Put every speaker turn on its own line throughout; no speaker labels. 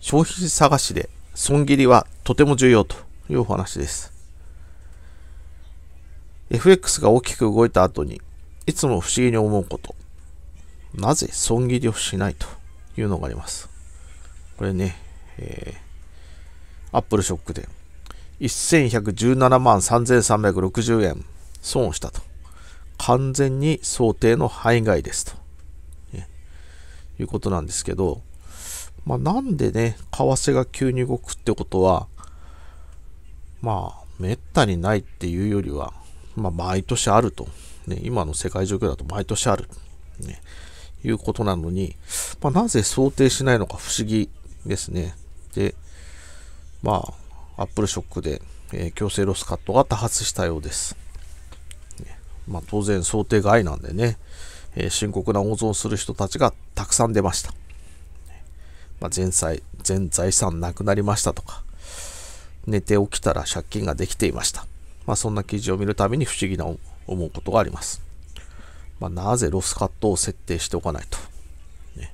消費探しで損切りはとても重要というお話です。FX が大きく動いた後にいつも不思議に思うこと。なぜ損切りをしないというのがあります。これね、えー、アップルショックで1117万3360円損をしたと。完全に想定の範囲外ですと、ね、いうことなんですけど、まあ、なんでね、為替が急に動くってことは、まあ、めったにないっていうよりは、まあ、毎年あると、ね、今の世界状況だと毎年ある、ね、いうことなのに、まあ、なぜ想定しないのか不思議ですね。で、まあ、アップルショックで、えー、強制ロスカットが多発したようです。ね、まあ、当然想定外なんでね、えー、深刻な温存する人たちがたくさん出ました。まあ、前債、全財産なくなりましたとか、寝て起きたら借金ができていました。まあ、そんな記事を見るたびに不思議な思うことがあります。まあ、なぜロスカットを設定しておかないと。ね、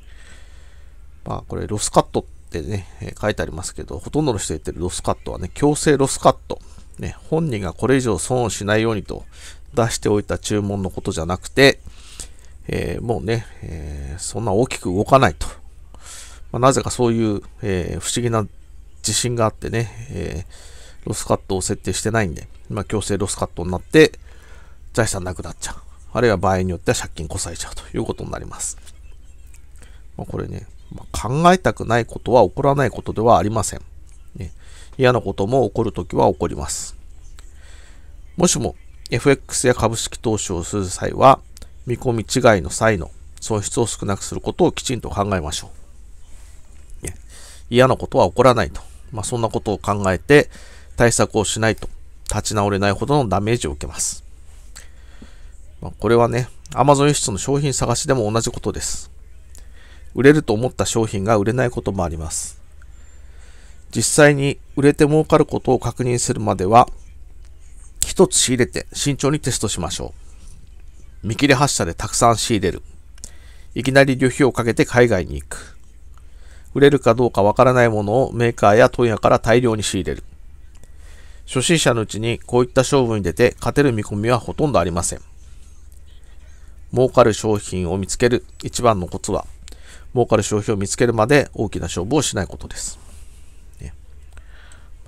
まあ、これ、ロスカットってね、えー、書いてありますけど、ほとんどの人言ってるロスカットはね、強制ロスカット。ね、本人がこれ以上損をしないようにと出しておいた注文のことじゃなくて、えー、もうね、えー、そんな大きく動かないと。まあ、なぜかそういう、えー、不思議な地震があってね、えー、ロスカットを設定してないんで、まあ、強制ロスカットになって、財産なくなっちゃう。あるいは場合によっては借金こさえちゃうということになります。まあ、これね、まあ、考えたくないことは起こらないことではありません。ね、嫌なことも起こるときは起こります。もしも FX や株式投資をする際は、見込み違いの際の損失を少なくすることをきちんと考えましょう。嫌なことは起こらないと。まあ、そんなことを考えて対策をしないと立ち直れないほどのダメージを受けます。まあ、これはね、Amazon 輸出の商品探しでも同じことです。売れると思った商品が売れないこともあります。実際に売れて儲かることを確認するまでは、一つ仕入れて慎重にテストしましょう。見切り発車でたくさん仕入れる。いきなり旅費をかけて海外に行く。売れるかどうかわからないものをメーカーや問屋から大量に仕入れる。初心者のうちにこういった勝負に出て勝てる見込みはほとんどありません。儲かる商品を見つける一番のコツは、儲かる商品を見つけるまで大きな勝負をしないことです。ね、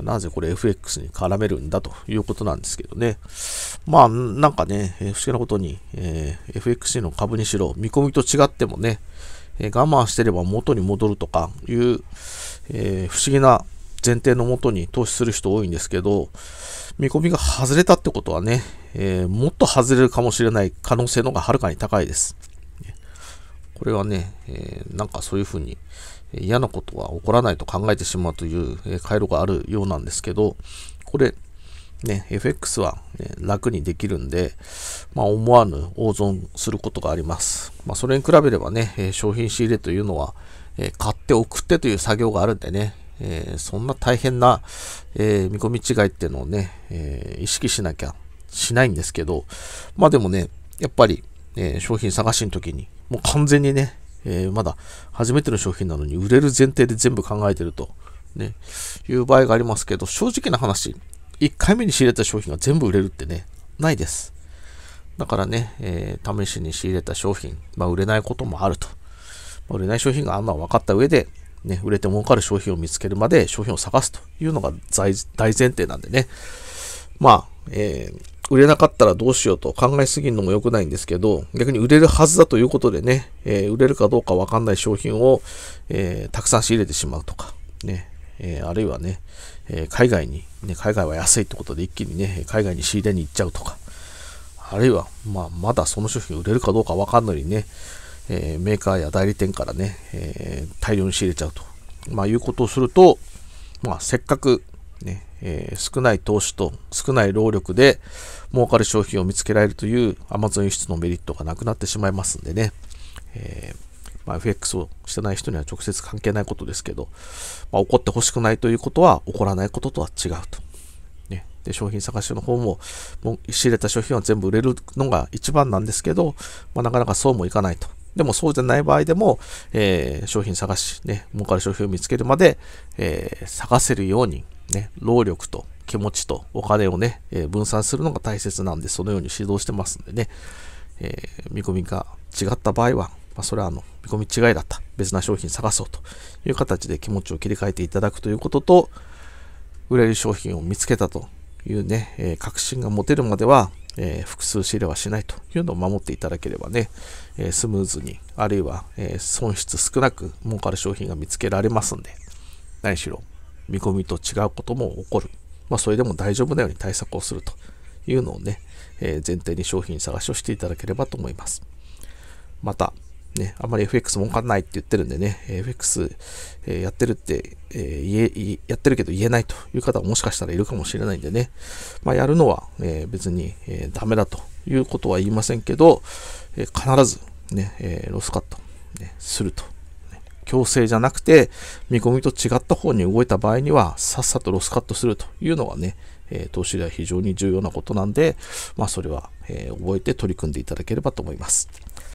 なぜこれ FX に絡めるんだということなんですけどね。まあ、なんかね、不思議なことに、えー、FX の株にしろ、見込みと違ってもね、えー、我慢してれば元に戻るとかいう、えー、不思議な前提のもとに投資する人多いんですけど、見込みが外れたってことはね、えー、もっと外れるかもしれない可能性の方がはるかに高いです。これはね、えー、なんかそういうふうに嫌なことは起こらないと考えてしまうという回路があるようなんですけど、これ、ね、FX は、ね、楽にできるんで、まあ、思わぬ大損することがあります。まあ、それに比べればね、えー、商品仕入れというのは、えー、買って送ってという作業があるんでね、えー、そんな大変な、え見込み違いっていうのをね、え意識しなきゃしないんですけど、まあでもね、やっぱり、え商品探しの時に、もう完全にね、えまだ初めての商品なのに売れる前提で全部考えてると、ね、いう場合がありますけど、正直な話、1回目に仕入れた商品が全部売れるってね、ないです。だからね、えー、試しに仕入れた商品、まあ、売れないこともあると。まあ、売れない商品があんま分かった上で、ね、売れて儲かる商品を見つけるまで商品を探すというのが大前提なんでね。まあ、えー、売れなかったらどうしようと考えすぎるのも良くないんですけど、逆に売れるはずだということでね、えー、売れるかどうか分かんない商品を、えー、たくさん仕入れてしまうとか、ね、えー、あるいはね、えー、海外に、ね、海外は安いってことで一気にね、海外に仕入れに行っちゃうとか、あるいは、まあ、まだその商品売れるかどうかわかんないね、えー、メーカーや代理店からね、え大量に仕入れちゃうと、まあ、いうことをすると、まあ、せっかくね、え少ない投資と少ない労力で儲かる商品を見つけられるという Amazon 輸出のメリットがなくなってしまいますんでね、えーまあ、FX をしてない人には直接関係ないことですけど、まあ、怒ってほしくないということは、怒らないこととは違うと。ね、で商品探しの方も、もう仕入れた商品は全部売れるのが一番なんですけど、まあ、なかなかそうもいかないと。でもそうじゃない場合でも、えー、商品探し、ね、儲かる商品を見つけるまで、えー、探せるように、ね、労力と気持ちとお金をね、えー、分散するのが大切なんで、そのように指導してますんでね、え見込みが違った場合は、まあ、それはあの見込み違いだった別な商品探そうという形で気持ちを切り替えていただくということと売れる商品を見つけたというね、えー、確信が持てるまでは、えー、複数仕入れはしないというのを守っていただければね、えー、スムーズにあるいは、え損失少なく儲かる商品が見つけられますんで何しろ見込みと違うことも起こる、まあ、それでも大丈夫なように対策をするというのをね、え前提に商品探しをしていただければと思いますまたね、あんまり FX 儲かんないって言ってるんでね、FX、えやってるって、えー、やってるけど言えないという方ももしかしたらいるかもしれないんでね、まあ、やるのは、え別に、えー、ダメだということは言いませんけど、え必ずね、えロスカット、ね、すると。強制じゃなくて、見込みと違った方に動いた場合には、さっさとロスカットするというのはね、え投資では非常に重要なことなんで、まあそれは、え覚えて取り組んでいただければと思います。